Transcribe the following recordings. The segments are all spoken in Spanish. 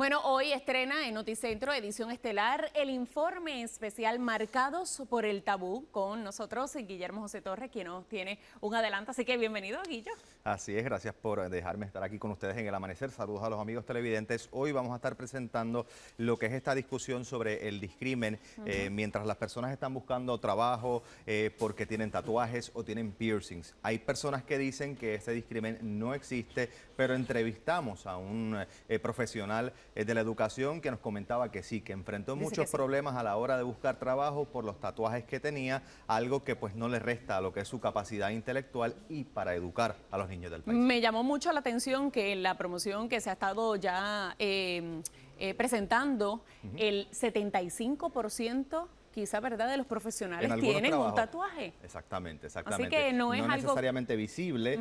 Bueno, hoy estrena en Noticentro Edición Estelar el informe especial Marcados por el Tabú con nosotros Guillermo José Torres, quien nos tiene un adelanto. Así que bienvenido, Guillo. Así es, gracias por dejarme estar aquí con ustedes en el amanecer. Saludos a los amigos televidentes. Hoy vamos a estar presentando lo que es esta discusión sobre el discrimen eh, mientras las personas están buscando trabajo eh, porque tienen tatuajes o tienen piercings. Hay personas que dicen que este discrimen no existe, pero entrevistamos a un eh, profesional de la educación que nos comentaba que sí, que enfrentó muchos problemas a la hora de buscar trabajo por los tatuajes que tenía, algo que pues no le resta a lo que es su capacidad intelectual y para educar a los niños. Me llamó mucho la atención que en la promoción que se ha estado ya em, eh, presentando, el 75% quizá, ¿verdad?, de los profesionales tienen un tatuaje. Exactamente, exactamente. Así que no es necesariamente visible,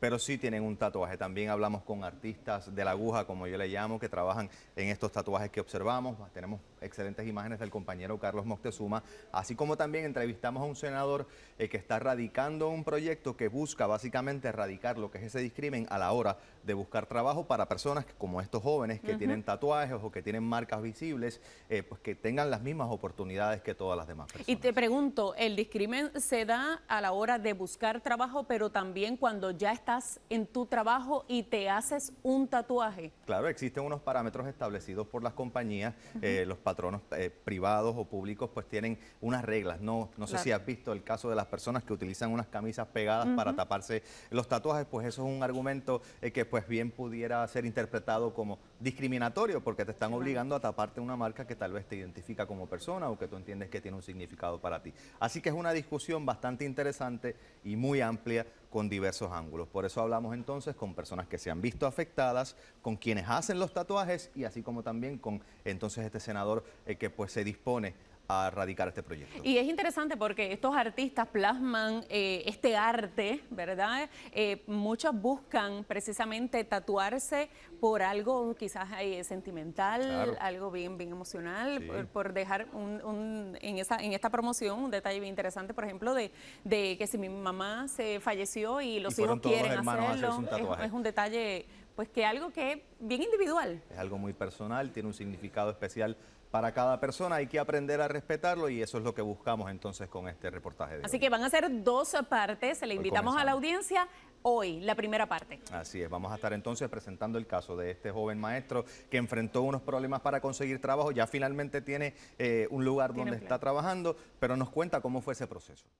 pero sí tienen un tatuaje. También hablamos con artistas de la aguja, como yo le llamo, que trabajan en estos tatuajes que observamos. Tenemos excelentes imágenes del compañero Carlos Moctezuma, así como también entrevistamos a un senador eh, que está radicando un proyecto que busca básicamente erradicar lo que es ese discrimen a la hora de buscar trabajo para personas como estos jóvenes que tienen tatuajes o que tienen marcas visibles, eh, pues que tengan las mismas oportunidades que todas las demás personas. Y te pregunto, el discrimen se da a la hora de buscar trabajo, pero también cuando ya está en tu trabajo y te haces un tatuaje? Claro, existen unos parámetros establecidos por las compañías, eh, los patronos eh, privados o públicos pues tienen unas reglas, no, no sé si has visto el caso de las personas que utilizan unas camisas pegadas para taparse los tatuajes, pues eso es un argumento eh, que pues bien pudiera ser interpretado como discriminatorio porque te están obligando a taparte una marca que tal vez te identifica como persona o que tú entiendes que tiene un significado para ti. Así que es una discusión bastante interesante y muy amplia con diversos ángulos. Por eso hablamos entonces con personas que se han visto afectadas, con quienes hacen los tatuajes y así como también con entonces este senador eh, que pues se dispone a radicar este proyecto. Y es interesante porque estos artistas plasman eh, este arte, ¿verdad? Eh, muchos buscan precisamente tatuarse por algo quizás sentimental, algo bien, bien emocional, por, dejar un, en, esa, en esta promoción un detalle bien interesante, por ejemplo, de, que si mi mamá se falleció y los hijos quieren hacerlo, es un detalle pues que algo que es bien individual. Es algo muy personal, tiene un significado especial para cada persona, hay que aprender a respetarlo y eso es lo que buscamos entonces con este reportaje. Así que van a ser dos partes, le invitamos a la audiencia hoy, la primera parte. Así es, vamos a estar entonces presentando el caso de este joven maestro que enfrentó unos problemas para conseguir trabajo, ya finalmente tiene eh, un lugar donde está trabajando, pero nos cuenta cómo fue ese proceso.